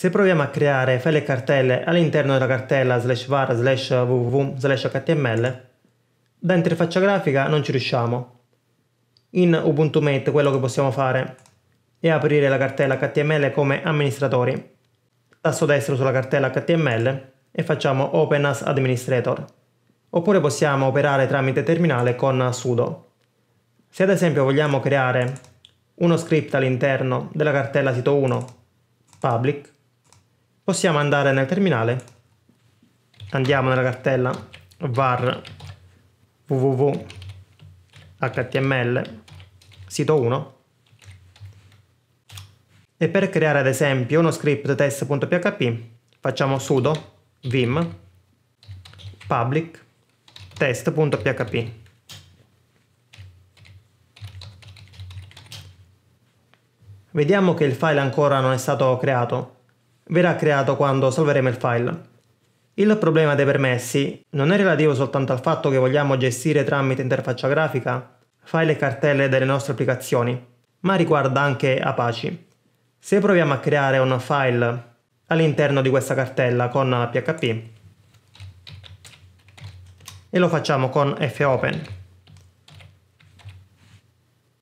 Se proviamo a creare file e cartelle all'interno della cartella slash var slash www slash html, da interfaccia grafica non ci riusciamo. In Ubuntu Mate quello che possiamo fare è aprire la cartella HTML come amministratori. Tasto destro sulla cartella HTML e facciamo Open as Administrator. Oppure possiamo operare tramite terminale con sudo. Se ad esempio vogliamo creare uno script all'interno della cartella sito 1 public, possiamo andare nel terminale, andiamo nella cartella var www.html sito 1 e per creare ad esempio uno script test.php facciamo sudo vim public test.php Vediamo che il file ancora non è stato creato, verrà creato quando salveremo il file. Il problema dei permessi non è relativo soltanto al fatto che vogliamo gestire tramite interfaccia grafica file e cartelle delle nostre applicazioni, ma riguarda anche Apache. Se proviamo a creare un file all'interno di questa cartella con PHP e lo facciamo con fopen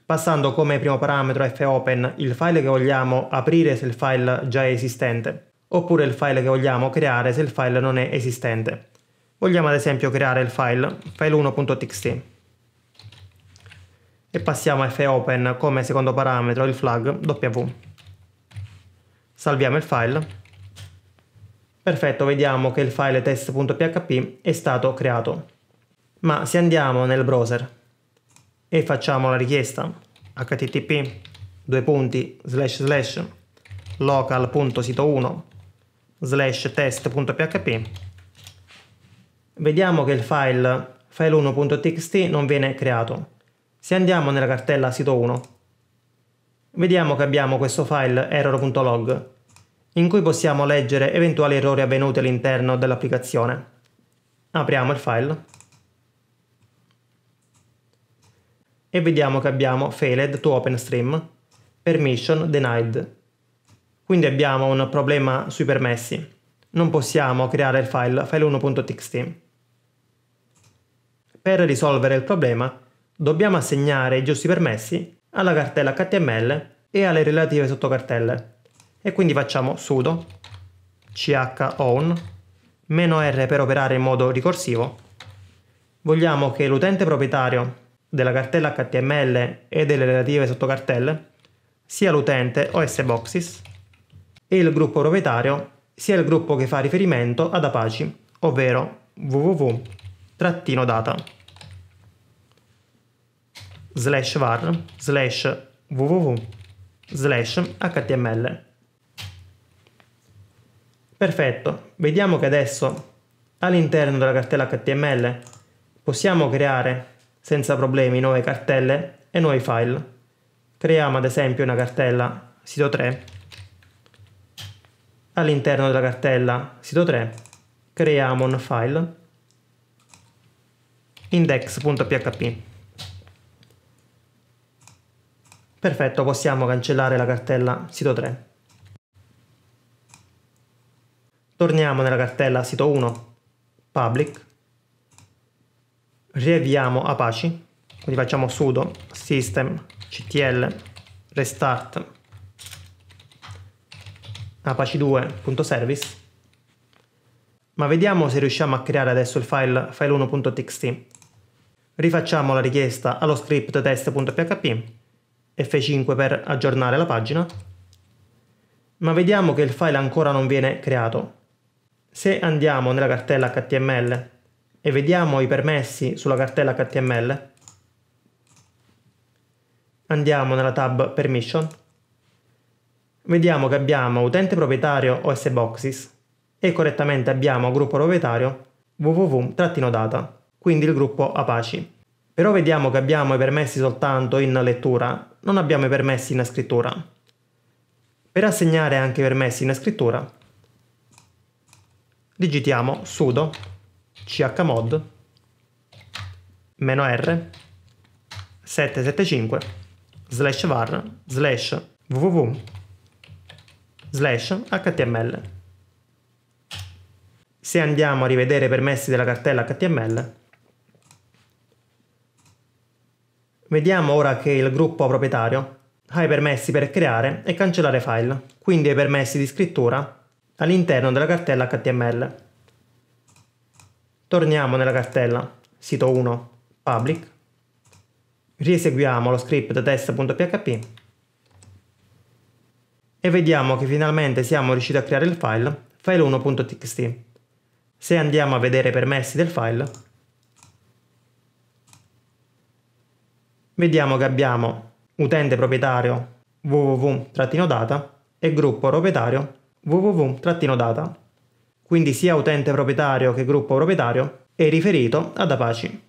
passando come primo parametro fopen il file che vogliamo aprire se il file già è esistente, oppure il file che vogliamo creare se il file non è esistente. Vogliamo ad esempio creare il file file1.txt e passiamo fopen come secondo parametro il flag w. Salviamo il file. Perfetto, vediamo che il file test.php è stato creato. Ma se andiamo nel browser e facciamo la richiesta http due punti slash slash local.sito1 slash test.php vediamo che il file file1.txt non viene creato se andiamo nella cartella sito1 vediamo che abbiamo questo file error.log in cui possiamo leggere eventuali errori avvenuti all'interno dell'applicazione apriamo il file e vediamo che abbiamo failed to OpenStream, permission denied. Quindi abbiamo un problema sui permessi. Non possiamo creare il file file1.txt. Per risolvere il problema dobbiamo assegnare i giusti permessi alla cartella HTML e alle relative sottocartelle. E quindi facciamo sudo chown r per operare in modo ricorsivo. Vogliamo che l'utente proprietario della cartella HTML e delle relative sottocartelle, sia l'utente OS Boxes e il gruppo proprietario, sia il gruppo che fa riferimento ad Apache, ovvero www-data slash var slash www slash html. Perfetto, vediamo che adesso all'interno della cartella HTML possiamo creare senza problemi nuove cartelle e nuovi file. Creiamo ad esempio una cartella sito 3. All'interno della cartella sito 3 creiamo un file index.php. Perfetto, possiamo cancellare la cartella sito 3. Torniamo nella cartella sito 1 public riavviamo Apache, quindi facciamo sudo systemctl restart apache2.service ma vediamo se riusciamo a creare adesso il file file1.txt rifacciamo la richiesta allo script test.php f5 per aggiornare la pagina ma vediamo che il file ancora non viene creato se andiamo nella cartella html e vediamo i permessi sulla cartella HTML, andiamo nella tab Permission, vediamo che abbiamo utente proprietario OS Boxes e correttamente abbiamo gruppo proprietario www-data, quindi il gruppo Apache. Però vediamo che abbiamo i permessi soltanto in lettura, non abbiamo i permessi in scrittura. Per assegnare anche i permessi in scrittura, digitiamo sudo chmod meno r 775 slash var slash www slash html se andiamo a rivedere i permessi della cartella html vediamo ora che il gruppo proprietario ha i permessi per creare e cancellare file quindi i permessi di scrittura all'interno della cartella html Torniamo nella cartella sito 1 public, rieseguiamo lo script test.php e vediamo che finalmente siamo riusciti a creare il file file1.txt. Se andiamo a vedere i permessi del file, vediamo che abbiamo utente proprietario www-data e gruppo proprietario www-data quindi sia utente proprietario che gruppo proprietario, è riferito ad Apache.